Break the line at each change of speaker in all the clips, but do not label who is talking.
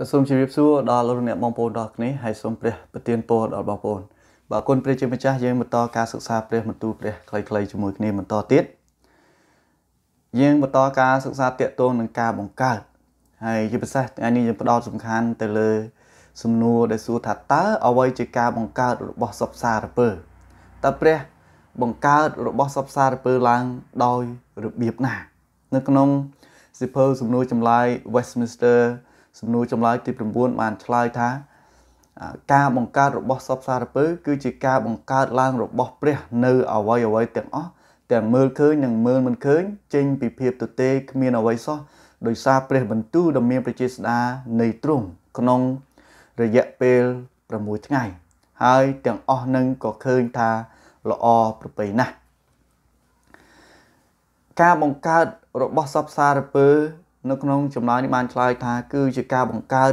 បាទសូមជម្រាបសួរដល់លោកអ្នកបងប្អូនទាំងគ្នាហើយសូមព្រះប្រទានពរដល់បងប្អូនបាទគុណព្រះជាម្ចាស់យើងបន្តការសិក្សាព្រះមន្ទូលព្រះខ្លីៗជាមួយគ្នាបន្តទៀតយើងបន្តការសិក្សាតាក់ទងនឹងការបង្កើតហើយជាពិសេសថ្ងៃនេះយើងផ្ដោតសំខាន់ទៅលើសំណួរដែលសួរថាតើអ្វីជាការបង្កើតរបស់សពសារពើតើព្រះបង្កើតរបស់សពសារពើឡើងដោយរបៀបណានៅក្នុងសិភើសំណួរចម្លើយ Westminster សំណួរចម្លើយទី9បានឆ្លើយថា ការបង្កើតរបស់សពសារពើគឺជាការបង្កើតឡើងរបស់ព្រះនៅអវ័យអវ័យទាំងអស់ទាំងមើលឃើញនិងមើលមិនឃើញចេញពីភាពទទេគ្មានអវ័យសោះដោយសារព្រះ បន្ទូលដ៏មាន ប្រជាស្ដានៃទ្រង់ក្នុងរយៈពេល6ថ្ងៃហើយទាំងអស់នឹងក៏ឃើញថាល្អប្រពៃណាស់ការបង្កើតរបស់សពសារពើនៅក្នុងចម្លើយនេះបានឆ្លើយថាគឺជាការបង្កើត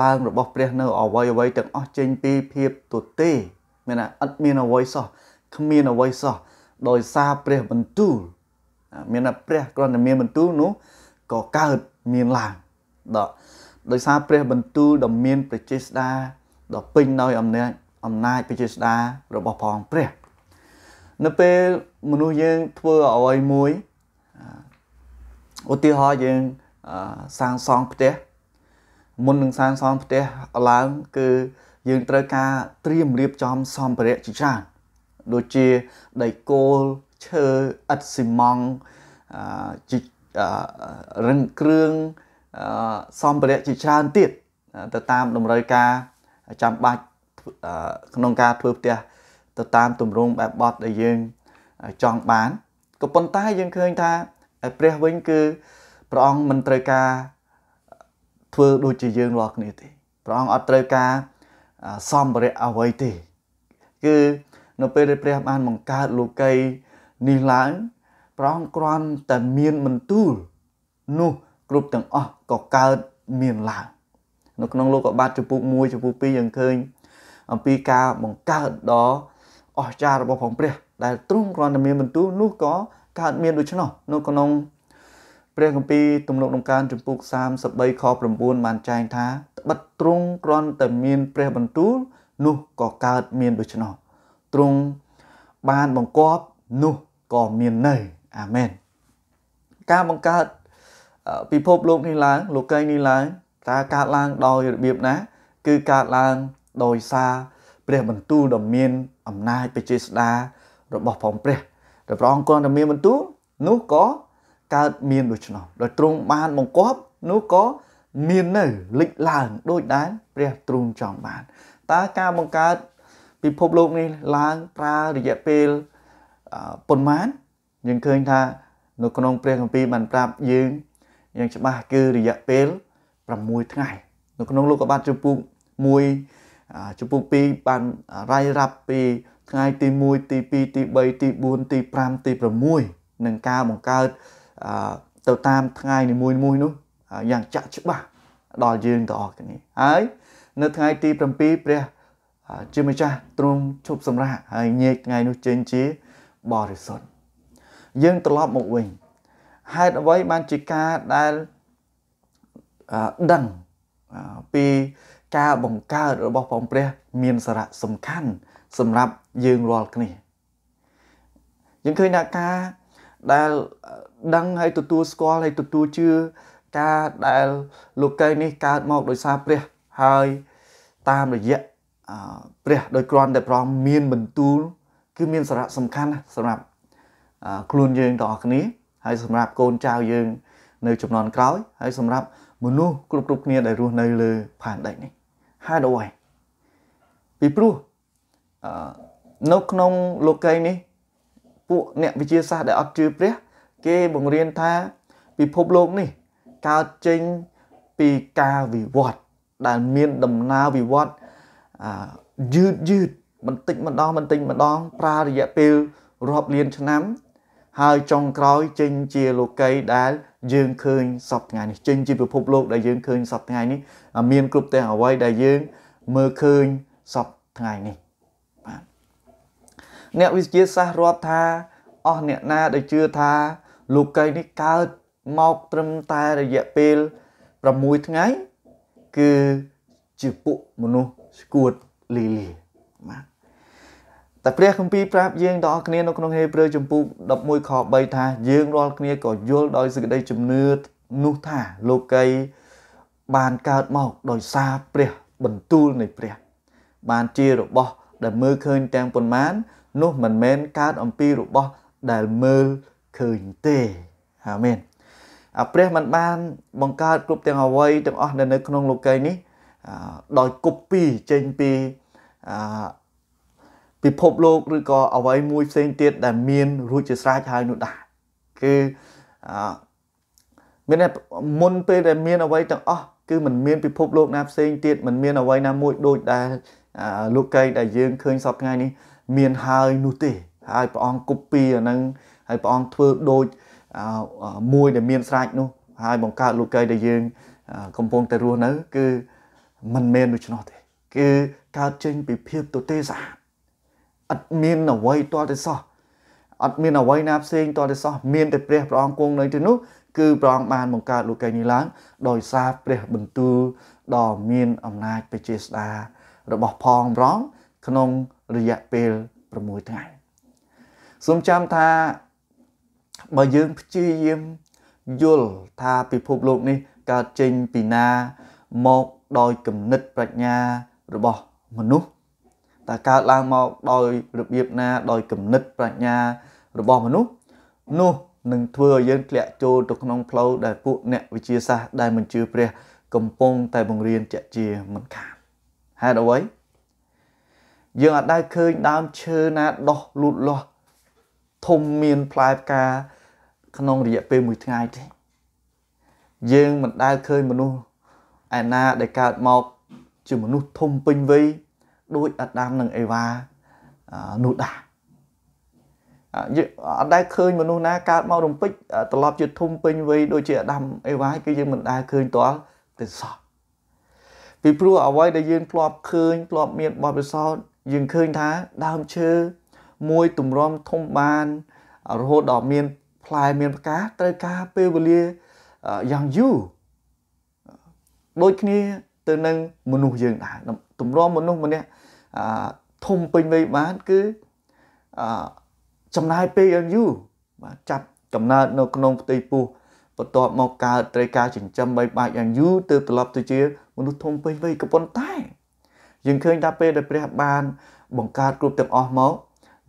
ឡើងរបស់ព្រះ នៅអវ័យអវ័យទាំងអស់ចេញពីភាពទទេមានថាអត់មានអវ័យសោះគ្មានអវ័យសោះដោយសារព្រះបន្ទូលមានថាព្រះគ្រាន់តែមានបន្ទូលនោះក៏កើតមានឡើងដល់ដោយសារព្រះបន្ទូលដ៏មានប្រជេស្តាដ៏ពេញដោយអំណាចអំណាចប្រជេស្តារបស់ផងព្រះនៅពេលមនុស្សយើងធ្វើអ្វីមួយឧទាហរណ៍យើងសាងសង់ផ្ទះមុននឹងសាងសង់ផ្ទះឡើង គឺយើងត្រូវការត្រៀមរៀបចំសម្ភារៈជាច្រើនដូចជាដីគោលឈើឥដ្ឋស៊ីម៉ង់អឺរឹងគ្រឿងសម្ភារៈជាច្រើនទៀតទៅតាមតម្រូវការចាំបាច់ក្នុងការធ្វើផ្ទះទៅតាមទម្រង់បែបបត់ដែលយើងចង់បានក៏ប៉ុន្តែយើងឃើញថាហើយព្រះវិញគឺព្រះអង្គមិនត្រូវការធ្វើដូចជាយើងរាល់គ្នាទេព្រះអង្គអត់ត្រូវការសម្ភារៈអ្វីទេ គឺនៅពេលដែលព្រះបានបង្កើតលោកីនេះឡើងព្រះអង្គគ្រាន់តែមានបន្ទូលនោះគ្រប់ទាំងអស់ក៏កើតមានឡើងនៅក្នុងលោកបាទចំពុក1ចំពុក2យើងឃើញអំពីការបង្កើតដ៏អស្ចារ្យរបស់ផងព្រះដែលទ្រង់គ្រាន់តែមានបន្ទូលនោះក៏កើតមានដូច្នោះនៅក្នុងព្រះគម្ពីរទំនុកដំកើងចំពុក33ខ9បានចែងថាត្បិតទ្រង់គ្រាន់តែមានព្រះបន្ទូលនោះក៏កើតមានដូច្នោះទ្រង់បានបង្គាប់នោះក៏មាននៅអាមែនការបង្កើតពិភពលោកនេះឡើងលោកីនេះឡើងតើកើតឡើងដោយរបៀបណាគឺកើតឡើងដោយសារព្រះបន្ទូលដ៏មាន អំណាចបេជេស្តារបស់ផងព្រះដែលព្រះអង្គគ្រាន់តែមានបន្ទូលនោះក៏កើតមានដូច្នោះដល់ទ្រង់បានបង្គាប់ នោះក៏មាននៅលេចឡើងដូចដែលព្រះទ្រង់ចង់បានតើការបង្កើតពិភពលោកនេះឡើងប្រើរយៈពេលប៉ុន្មានយើងឃើញថា នៅក្នុងព្រះគម្ពីរបានប្រាប់យើងយ៉ាងច្បាស់គឺរយៈពេល6ថ្ងៃនៅ ក្នុងលោកុបាតជំពូក1ជំពូក2បានរាយរាប់ពីថ្ងៃទី1ទី2ទី3ទី4ទី5ទី6នឹងការបង្កើតទៅតាមថ្ងៃនីមួយមួយនោះយ៉ាងចាក់ច្បាស់ដល់យើងទាំងអស់គ្នាហើយនៅថ្ងៃទី7ព្រះជាម្ចាស់ទ្រង់ជប់សម្រាកហើយញែកថ្ងៃនោះចេញជាបរិសុទ្ធយើងត្រឡប់មកវិញហេតុអ្វីបានជាការដែលដឹងពីការបង្កើតរបស់ព្រះអង្គព្រះមានសារៈសំខាន់សម្រាប់យើងរាល់គ្នាយើងឃើញថាការដែលដឹងហើយទទួលស្គាល់ហើយទទួលជឿការដែលលោកីនេះកើតមកដោយសារព្រះហើយតាមរយៈព្រះដោយគ្រាន់តែប្រងមានបន្ទូលគឺមានសារៈសំខាន់សម្រាប់ខ្លួនយើងទាំងអស់គ្នាហើយសម្រាប់កូនចៅយើងនៅចំនួនក្រោយហើយសម្រាប់មនុស្សគ្រប់គ្រប់គ្នាដែលរស់នៅលើផែនដីនេះហេតុអ្វីពីព្រោះនៅក្នុងលោកីនេះ ពួកអ្នកវិទ្យាសាស្ត្រដែលអត់ជឿព្រះគេបង្រៀនថាពិភពលោកនេះកើតចេញពីការវិវត្តដែលមានដំណើរវិវត្តយឺតយឺតបន្តិចម្ដង បន្តិចម្ដង ប្រើរយៈពេលរាប់លានឆ្នាំហើយចុងក្រោយចេញជាលោកីដែលយើងឃើញសពថ្ងៃនេះចេញជាពិភពលោកដែលយើងឃើញសពថ្ងៃនេះមានគ្រប់ទាំងអ្វីដែលយើង មើលឃើញសពថ្ងៃនេះអ្នកវិទ្យាសាស្ត្ររាប់ថាអស់អ្នកណាដែលជឿថាលោកីនេះកើតមកត្រឹមតែរយៈពេល6ថ្ងៃគឺជាពួកមនុស្សស្គួតលីលាបាទតែព្រះគម្ពីរប្រាប់យើងដល់អ្នកគ្នានៅក្នុងហេព្រើរចំពុក11ខ3ថាយើងរាល់គ្នាក៏យល់ដោយសេចក្តីជំនឿនោះថាលោកីបានកើតមកដោយសារព្រះបន្ទូលនៃព្រះ បានជារបស់ដែលមើលឃើញទាំងប៉ុន្មាននោះមិនមែនកើតអំពីរបស់ដែលមើលឃើញទេអាមែនអព្រះ មិនបានបង្កើតគ្រប់ទាំងអវ័យទាំងអស់នៅ ក្នុងលោកីយ៍នេះដោយគប់ពីចេញពីពិភពលោកឬក៏អវ័យមួយផ្សេងទៀតដែលមានរួចជាស្រេចហើយនោះដែរគឺមានមុនពេលដែលមានអវ័យទាំងអស់គឺมันមានពិភពលោក ណាផ្សេងទៀតมันមានអវ័យណាមួយដូចដែលលោកី ដែលយើងឃើញសពថ្ងៃនេះមានហើយនោះទេហើយព្រះអង្គកូពីអានឹងហើយព្រះអង្គធ្វើដូចមួយដែលមានស្រេចនោះហើយបង្កើតលោកីដែលយើង កំពុងតែរស់នៅ គឺមិនមែនដូច្នោះទេគឺកើតចេញពីភាពទទេសាអត់មានអ្វីតតែសោះអត់មានអ្វីណាផ្សេងតតែសោះមានតែព្រះព្រះអង្គគង់នៅទីនោះគឺព្រះអង្គបានបង្កើតលោកីនេះឡើងដោយសារព្រះបន្ទូលដ៏មានអំណាចពេជាស្ដារបស់ផងប្រងក្នុងរយៈពេល6ថ្ងៃសូមចាំថាបើយើងព្យាយាមយល់ថាពិភពលោកនេះកើតចេញពីណាមកដោយគំនិតប្រាជ្ញារបស់មនុស្សតើកើតឡើងមកដោយ របៀបណាដោយគំនិតប្រាជ្ញា របស់មនុស្សនោះនឹងធ្វើឲ្យយើងធ្លាក់ចូលទៅក្នុងផ្លូវដែលពួក អ្នកវិទ្យាសាស្ត្រដែលមិនជឿព្រះកំពុងតែបង្រៀនជាក់ជាមិនខានហេតុអ្វីយើងអាចដែរឃើញដើមឈើណាដោះលូតលាស់ធំមានផ្លែផ្កាក្នុងរយៈពេលមួយថ្ងៃទេយើងមិនដែលឃើញមនុស្សឯណាដែលកើតមកជាមនុស្សធំពេញវ័យដោយអាដាមនិងអេវ៉ានោះដែរយើងអត់ដែលឃើញមនុស្សណាកើតមករំពេចត្រឡប់ជា ធំពេញវ័យដូចជាអាដាមអេវ៉ាគឺយើងមិនដែលឃើញទាល់ទេសោះពីព្រោះអ្វីដែលយើងធ្លាប់ឃើញធ្លាប់មានបទពិសោធន៍យើងឃើញថាដើមឈើមួយទម្រាំធំបានរហូតដល់មាន ផ្លែ មានផ្កាត្រូវការពេលវេលាយ៉ាងយូរដូចគ្នាទៅនឹងមនុស្សយើងដែរទម្រាំមនុស្សម្នាក់ធំពេញវ័យបាន គឺចំណាយពេលយ៉ាងយូរបាទចាប់កំណើតនៅក្នុងផ្ទៃពោះបន្ទាប់មកកើតត្រូវការចិញ្ចឹមបីបាច់យ៉ាងយូរទើបត្រឡប់ទៅជា មនុស្សធំពេញវ័យក៏ប៉ុន្តែយើងឃើញថាពេលដែលព្រះបានបង្កើតគ្រប់ទាំងអស់មក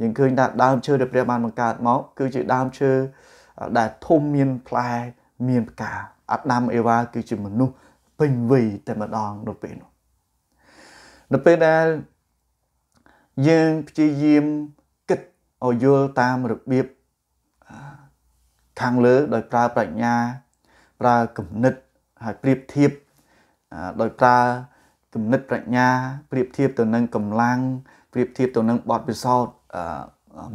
យើងឃើញថាដើមឈើដែលព្រះបានបង្កើតមកគឺជាដើមឈើដែលធំមានផ្លែមានផ្កាអាដាមអេវ៉ាគឺជាមនុស្សពេញវ័យតែម្ដងនៅពេលនោះនៅពេលដែលយើងព្យាយាមគិតឲ្យយល់តាមរបៀបខាងលើដោយប្រើប្រាជ្ញាប្រើគំនិតហើយប្រៀបធៀបដោយប្រើគំនិតប្រាជ្ញាប្រៀបធៀបទៅនឹងកម្លាំងប្រៀបធៀបទៅនឹងបទពិសោធន៍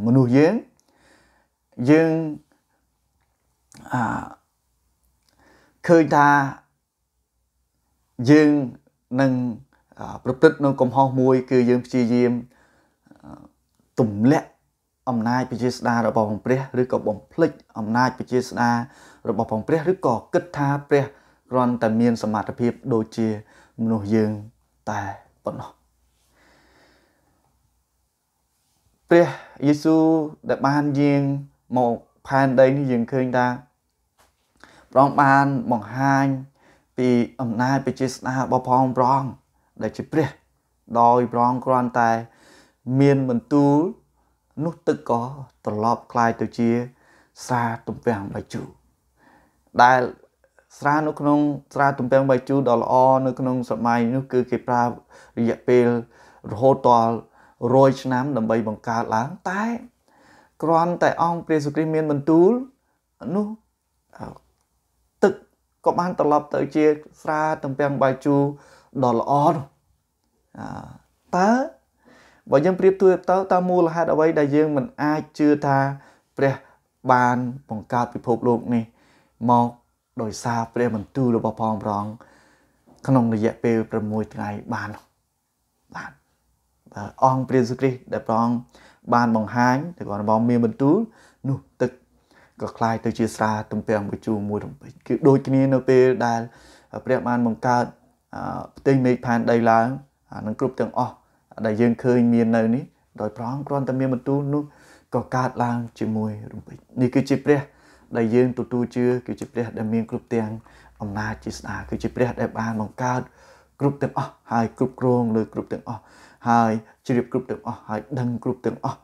មនុស្សយើងយើងអាឃើញថាយើងនឹងប្រព្រឹត្តនៅកំហុសមួយ គឺយើងព្យាយាមទម្លាក់អំណាចពជាស្ដាររបស់ព្រះឬក៏បំភ្លេចអំណាចពជាស្ដាររបស់ព្រះឬក៏គិតថាព្រះគ្រាន់តែមាន សមត្ថភាព ដូចជាមនុស្សយើងតែប៉ុណ្ណោះព្រះយេស៊ូវដែលបានយាងមកផែនដីនេះយើងឃើញថាព្រះអង្គបានបង្ហាញ ពីអំណាចពជាស្នារបស់ព្រះអង្គព្រះអង្គដែលជាព្រះដោយព្រះអង្គគ្រាន់តែ មានបន្ទូលនោះទឹកក៏ត្រឡប់คลายទៅជាសារទំពាំងបាយជូរដែលស្រានៅក្នុងស្រាទំពាំងបាយជូរដ៏ល្អនៅក្នុងសម័យនោះគឺគេប្រើរយៈពេលរហូតដល់100ឆ្នាំដើម្បីបង្កើតឡើងតែគ្រាន់តែអង្គព្រះយេស៊ូវគ្រីស្ទមានបន្ទូលនោះទឹកក៏បានត្រឡប់ទៅជាស្រាទំពាំងបាយជូរដ៏ល្អនោះតើបើយើងប្រៀបធៀបទៅតើមូលហេតុអ្វីដែលយើងមិនអាចជឿថាព្រះបានបង្កើតពិភពលោកនេះមកដោយសារព្រះបន្ទូលរបស់ផងប្រងក្នុងរយៈពេល6ថ្ងៃបានបានអង្គព្រះយេស៊ូវគ្រីស្ទដែលប្រងបានបង្ហាញទៅគាត់របស់មានបន្ទូលនោះទឹកក៏คล้ายទៅជាស្រាទំពាំងបជូរមួយរំពេចគឺដូចគ្នានៅពេលដែលព្រះបានបង្កើតផ្ទៃមេឃផែនដីឡើងអានឹងគ្រប់ទាំងអស់ដែលយើងឃើញមាននៅនេះដោយប្រងគ្រាន់តែមានបន្ទូលនោះក៏កើតឡើង ជាមួយរំពេចនេះគឺជាព្រះដែលយើងទទួលជឿគឺជាព្រះដែលមានគ្រប់ទាំងអំណាចជាស្ដាគឺជាព្រះដែលបាន បង្កើតគ្រប់ទាំងអស់ហើយគ្រប់គ្រងលើគ្រប់ទាំងអស់ហើយជ្រាបគ្រប់ទាំងអស់ហើយដឹងគ្រប់ទាំងអស់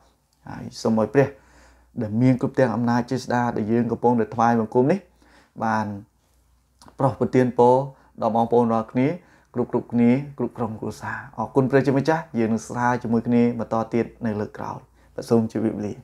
ហើយសូមឲ្យព្រះដែលមានគ្រប់ទាំងអំណាចជាស្ដាដែលយើងកំពុងតែថ្វាយបង្គំនេះ បានប្រោះប្រទានពរដល់បងប្អូនរាល់គ្នាគ្រប់គ្រប់គ្នាគ្រប់ក្រុមគ្រួសារអរគុណព្រះជាម្ចាស់យើងនឹងស្រាជាមួយគ្នាបន្តទៀតនៅលើក្រោយសូមជម្រាបលា